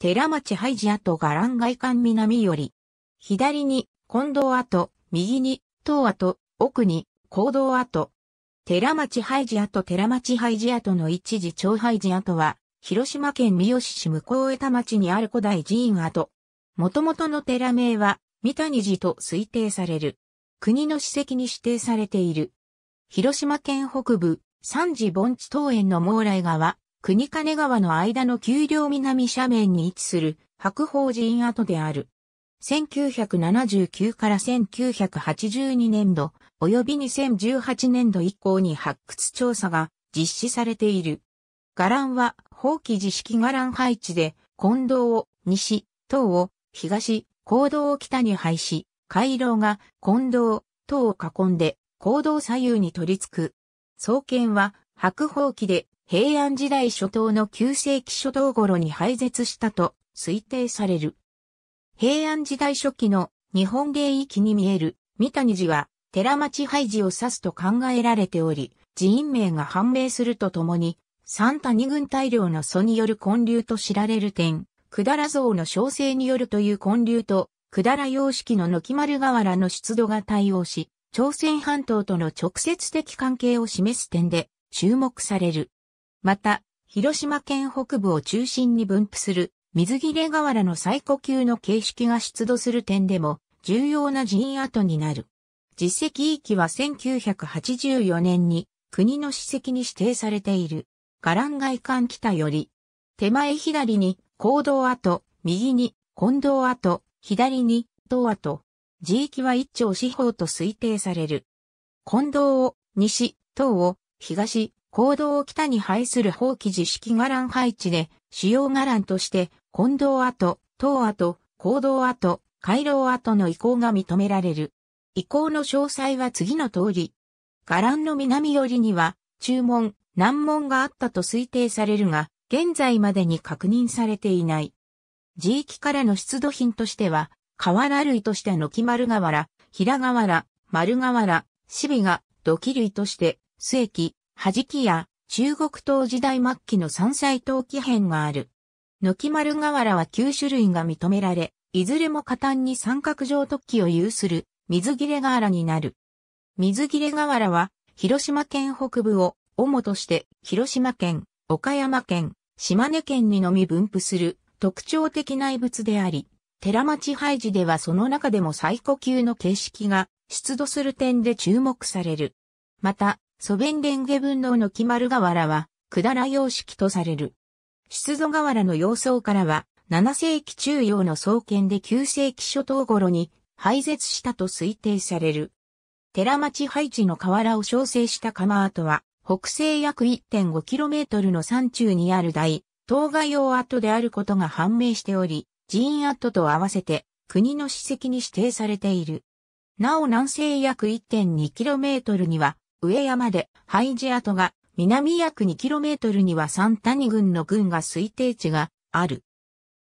寺町廃寺跡が欄外館南より、左に近道跡、右に東跡、奥に行動跡。寺町廃寺跡寺町廃寺跡の一時長廃寺跡は、広島県三好市向江田町にある古代寺院跡。元々の寺名は、三谷寺と推定される。国の史跡に指定されている。広島県北部、三次盆地東園の往来川、国金川の間の丘陵南斜面に位置する白鳳寺院跡である。1979から1982年度、及び2018年度以降に発掘調査が実施されている。伽藍は、法規自式伽藍配置で、近道を西、東を東、行動を北に配し、回廊が近道、東を囲んで、行道左右に取り付く。創建は、白宝記で、平安時代初頭の9世紀初頭頃に廃絶したと推定される。平安時代初期の日本芸域に見える三谷寺は寺町廃寺を指すと考えられており、寺院名が判明するとともに、三谷軍大量の祖による建立と知られる点、くだら像の小生によるという建立と、くだら様式の軒丸河原の出土が対応し、朝鮮半島との直接的関係を示す点で注目される。また、広島県北部を中心に分布する水切れ河原の最古級の形式が出土する点でも重要な寺院跡になる。実績域は1984年に国の史跡に指定されている。伽藍外観北より、手前左に行動跡、右に近道跡、左に東跡。地域は一丁四方と推定される。近道を西、東を東、行動を北に配する法棄自式伽藍配置で、主要伽藍として、近道跡、東跡、行動跡、回廊跡の移行が認められる。移行の詳細は次の通り。伽藍の南寄りには、中門、南門があったと推定されるが、現在までに確認されていない。地域からの出土品としては、河原類として木丸瓦、平瓦、丸瓦、原、シビが土器類として、末液、弾きや中国唐時代末期の山菜陶器編がある。軒丸瓦は9種類が認められ、いずれも下端に三角状突起を有する水切れ瓦になる。水切れ瓦は広島県北部を主として広島県、岡山県、島根県にのみ分布する特徴的内物であり、寺町廃寺ではその中でも最古級の形式が出土する点で注目される。また、ソベンレンゲ分納の決まる瓦は、くだら様式とされる。出土瓦の様相からは、7世紀中央の創建で9世紀初頭頃に廃絶したと推定される。寺町配置の瓦を調整した釜跡は、北西約 1.5km の山中にある大、東画用跡であることが判明しており、寺院跡と合わせて国の史跡に指定されている。なお南西約 1.2km には上山で廃寺跡が南約 2km には三谷郡の郡が推定地がある。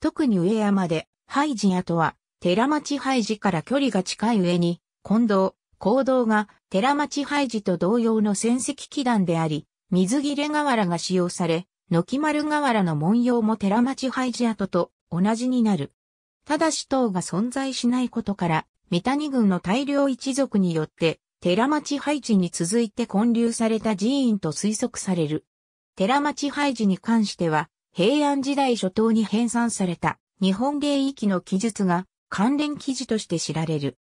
特に上山で廃寺跡は寺町廃寺から距離が近い上に、近道、行道が寺町廃寺と同様の戦績基願であり、水切れ瓦が使用され、軒丸瓦の文様も寺町廃寺跡と同じになる。ただし塔が存在しないことから、三谷軍の大量一族によって寺町廃寺に続いて建立された寺院と推測される。寺町廃寺に関しては、平安時代初頭に編纂された日本芸域の記述が関連記事として知られる。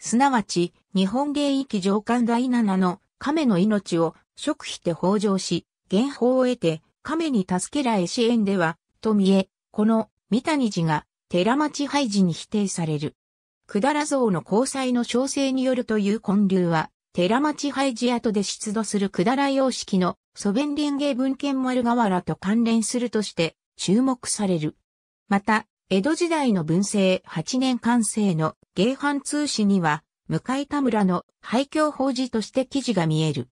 すなわち、日本芸域上官第7の亀の命を食費て北条し、原法を得て亀に助けらえ支援では、と見え、この三谷寺が寺町廃寺に否定される。百済像の交際の詳細によるという混流は、寺町廃寺跡で出土する百済様式の祖弁連芸文献丸瓦と関連するとして注目される。また、江戸時代の文政8年完成の芸藩通史には、向田村の廃墟法事として記事が見える。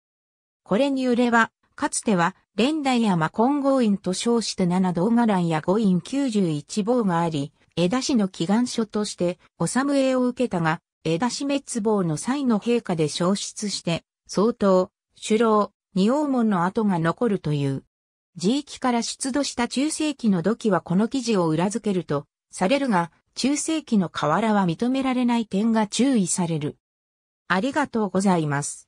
これによれば、かつては、連代山金剛院と称して七道伽藍や五院91坊があり、江田氏の祈願書として、お侍を受けたが、江田氏滅亡の際の陛下で消失して、相当、首老、二王門の跡が残るという。地域から出土した中世紀の土器はこの記事を裏付けると、されるが、中世紀の瓦は認められない点が注意される。ありがとうございます。